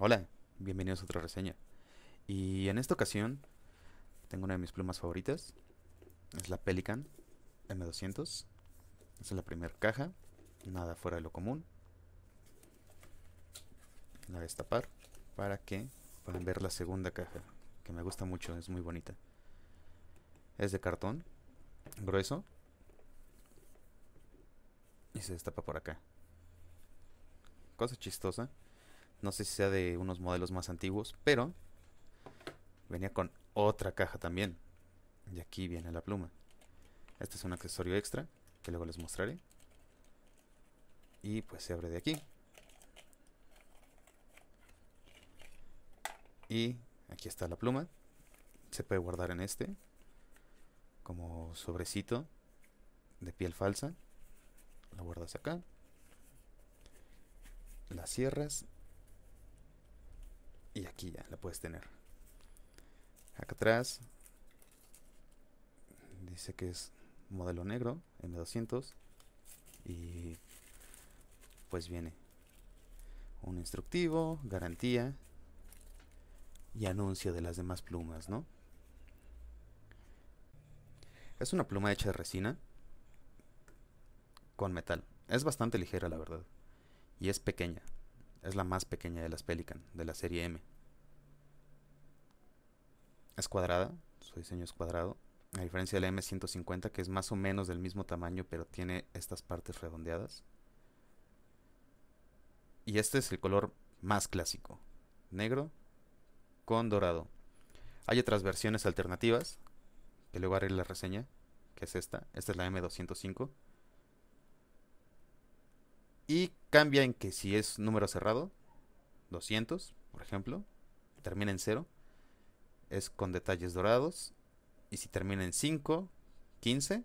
Hola, bienvenidos a otra reseña. Y en esta ocasión tengo una de mis plumas favoritas. Es la Pelican M200. es la primera caja. Nada fuera de lo común. La voy a destapar para que puedan ver la segunda caja. Que me gusta mucho, es muy bonita. Es de cartón. Grueso. Y se destapa por acá. Cosa chistosa no sé si sea de unos modelos más antiguos, pero venía con otra caja también. Y aquí viene la pluma. Este es un accesorio extra que luego les mostraré. Y pues se abre de aquí. Y aquí está la pluma. Se puede guardar en este. Como sobrecito de piel falsa. La guardas acá. La cierras y aquí ya la puedes tener. Acá atrás dice que es modelo negro M200 y pues viene un instructivo, garantía y anuncio de las demás plumas, ¿no? Es una pluma hecha de resina con metal. Es bastante ligera, la verdad. Y es pequeña. Es la más pequeña de las Pelican, de la serie M es cuadrada, su diseño es cuadrado, a diferencia de la M150 que es más o menos del mismo tamaño pero tiene estas partes redondeadas. Y este es el color más clásico, negro con dorado. Hay otras versiones alternativas, que luego haré la reseña, que es esta, esta es la M205. Y cambia en que si es número cerrado, 200, por ejemplo, termina en 0 es con detalles dorados. Y si termina en 5, 15,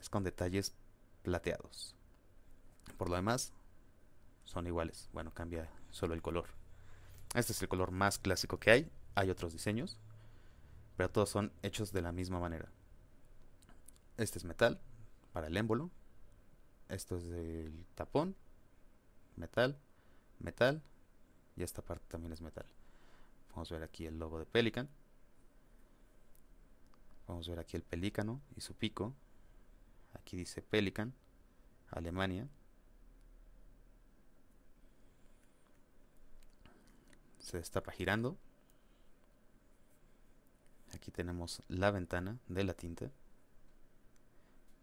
es con detalles plateados. Por lo demás, son iguales. Bueno, cambia solo el color. Este es el color más clásico que hay. Hay otros diseños, pero todos son hechos de la misma manera. Este es metal para el émbolo. Esto es del tapón, metal, metal y esta parte también es metal. Vamos a ver aquí el logo de Pelican. Vamos a ver aquí el pelícano y su pico. Aquí dice Pelican, Alemania. Se está girando. Aquí tenemos la ventana de la tinta.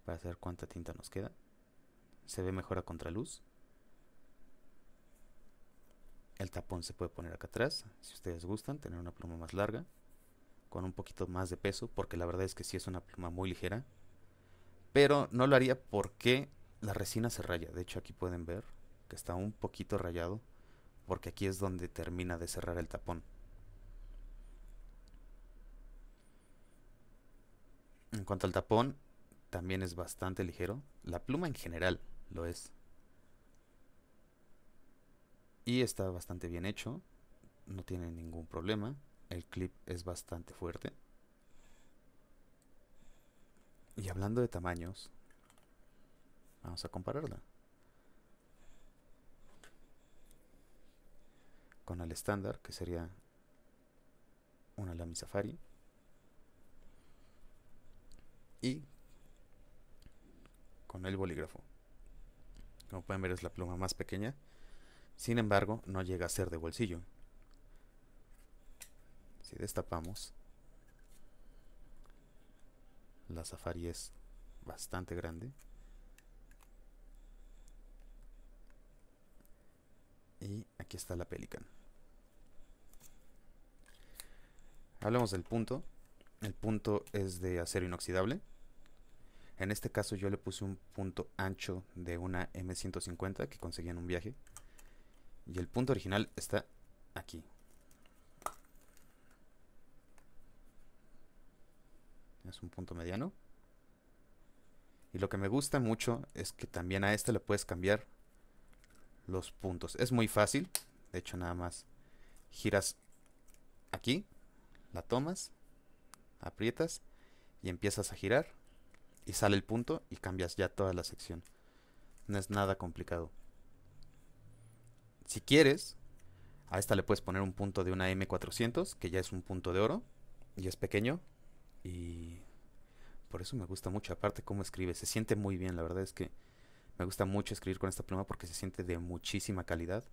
Para saber cuánta tinta nos queda. Se ve mejor a contraluz. El tapón se puede poner acá atrás, si ustedes gustan, tener una pluma más larga, con un poquito más de peso, porque la verdad es que sí es una pluma muy ligera. Pero no lo haría porque la resina se raya. De hecho aquí pueden ver que está un poquito rayado, porque aquí es donde termina de cerrar el tapón. En cuanto al tapón, también es bastante ligero. La pluma en general lo es. Y está bastante bien hecho, no tiene ningún problema. El clip es bastante fuerte. Y hablando de tamaños, vamos a compararla. Con el estándar, que sería una Lamy Safari. Y con el bolígrafo. Como pueden ver es la pluma más pequeña sin embargo, no llega a ser de bolsillo. Si destapamos, la Safari es bastante grande. Y aquí está la Pelican. Hablemos del punto. El punto es de acero inoxidable. En este caso yo le puse un punto ancho de una M150 que conseguí en un viaje. Y el punto original está aquí. Es un punto mediano. Y lo que me gusta mucho es que también a este le puedes cambiar los puntos. Es muy fácil. De hecho, nada más giras aquí, la tomas, aprietas y empiezas a girar. Y sale el punto y cambias ya toda la sección. No es nada complicado. Si quieres, a esta le puedes poner un punto de una M400, que ya es un punto de oro, y es pequeño, y por eso me gusta mucho, aparte cómo escribe, se siente muy bien, la verdad es que me gusta mucho escribir con esta pluma porque se siente de muchísima calidad,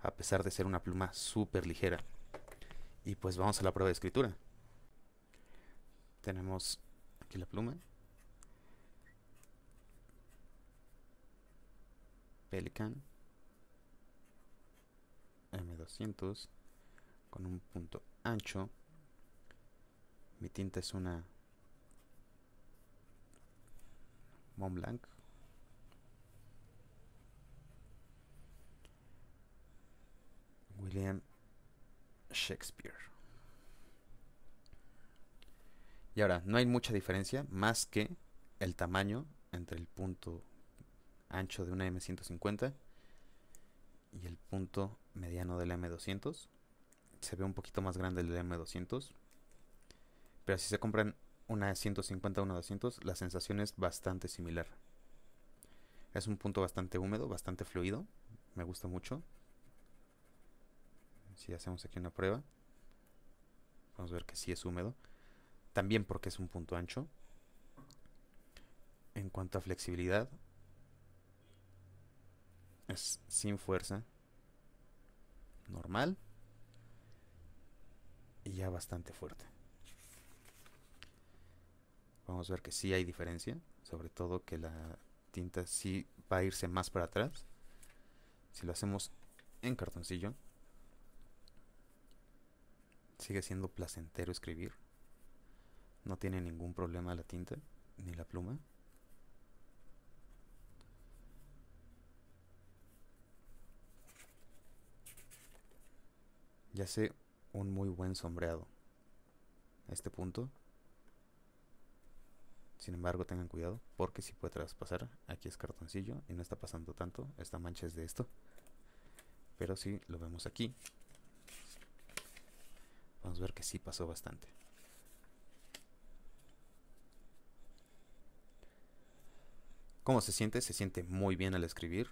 a pesar de ser una pluma súper ligera. Y pues vamos a la prueba de escritura. Tenemos aquí la pluma. Pelican. M200 con un punto ancho. Mi tinta es una Blanc, William Shakespeare. Y ahora, no hay mucha diferencia más que el tamaño entre el punto ancho de una M150 y el punto mediano del M200. Se ve un poquito más grande el M200. Pero si se compran una de 150 una 200, la sensación es bastante similar. Es un punto bastante húmedo, bastante fluido. Me gusta mucho. Si hacemos aquí una prueba, vamos a ver que sí es húmedo. También porque es un punto ancho. En cuanto a flexibilidad, es sin fuerza, normal y ya bastante fuerte. Vamos a ver que sí hay diferencia, sobre todo que la tinta sí va a irse más para atrás. Si lo hacemos en cartoncillo, sigue siendo placentero escribir. No tiene ningún problema la tinta ni la pluma. Ya sé un muy buen sombreado. A este punto, sin embargo, tengan cuidado porque si puede traspasar. Aquí es cartoncillo y no está pasando tanto. Esta mancha es de esto. Pero si lo vemos aquí, vamos a ver que sí pasó bastante. ¿Cómo se siente? Se siente muy bien al escribir.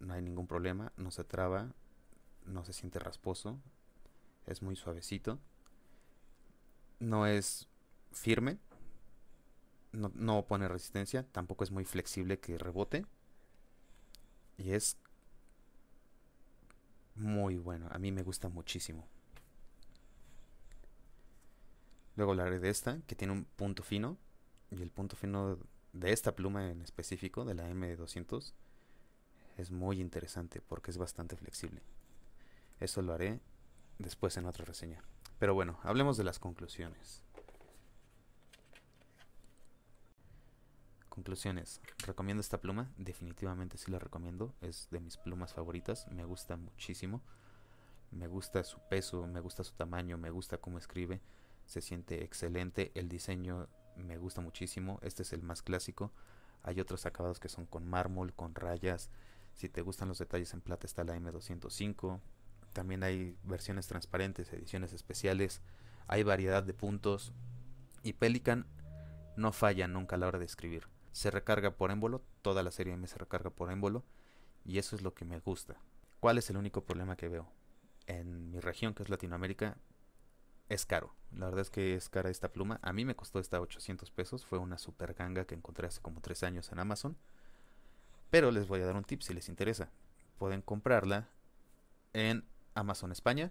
No hay ningún problema. No se traba. No se siente rasposo es muy suavecito, no es firme, no, no pone resistencia, tampoco es muy flexible que rebote y es muy bueno, a mí me gusta muchísimo. Luego haré de esta, que tiene un punto fino, y el punto fino de esta pluma en específico, de la M200, es muy interesante porque es bastante flexible. Eso lo haré después en otra reseña. Pero bueno, hablemos de las conclusiones. Conclusiones. Recomiendo esta pluma, definitivamente sí la recomiendo, es de mis plumas favoritas, me gusta muchísimo. Me gusta su peso, me gusta su tamaño, me gusta cómo escribe, se siente excelente, el diseño me gusta muchísimo, este es el más clásico. Hay otros acabados que son con mármol, con rayas. Si te gustan los detalles en plata está la M205, también hay versiones transparentes, ediciones especiales, hay variedad de puntos y Pelican no falla nunca a la hora de escribir. Se recarga por émbolo, toda la serie M se recarga por émbolo y eso es lo que me gusta. ¿Cuál es el único problema que veo? En mi región, que es Latinoamérica, es caro. La verdad es que es cara esta pluma. A mí me costó esta 800 pesos. Fue una super ganga que encontré hace como 3 años en Amazon. Pero les voy a dar un tip si les interesa. Pueden comprarla en Amazon España,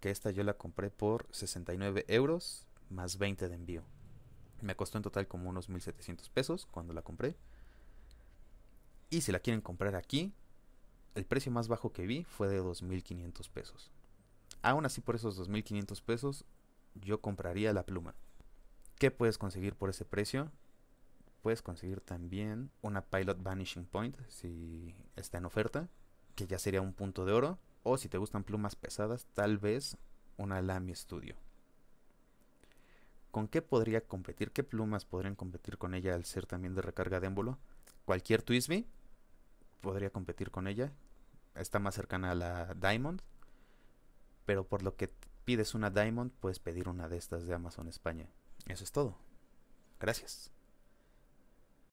que esta yo la compré por 69 euros más 20 de envío. Me costó en total como unos 1.700 pesos cuando la compré. Y si la quieren comprar aquí, el precio más bajo que vi fue de 2.500 pesos. Aún así por esos 2.500 pesos yo compraría la pluma. ¿Qué puedes conseguir por ese precio? Puedes conseguir también una Pilot Vanishing Point si está en oferta, que ya sería un punto de oro. O si te gustan plumas pesadas, tal vez una Lamy Studio. ¿Con qué podría competir? ¿Qué plumas podrían competir con ella al ser también de recarga de émbolo? Cualquier Twisby podría competir con ella. Está más cercana a la Diamond. Pero por lo que pides una Diamond, puedes pedir una de estas de Amazon España. Eso es todo. Gracias.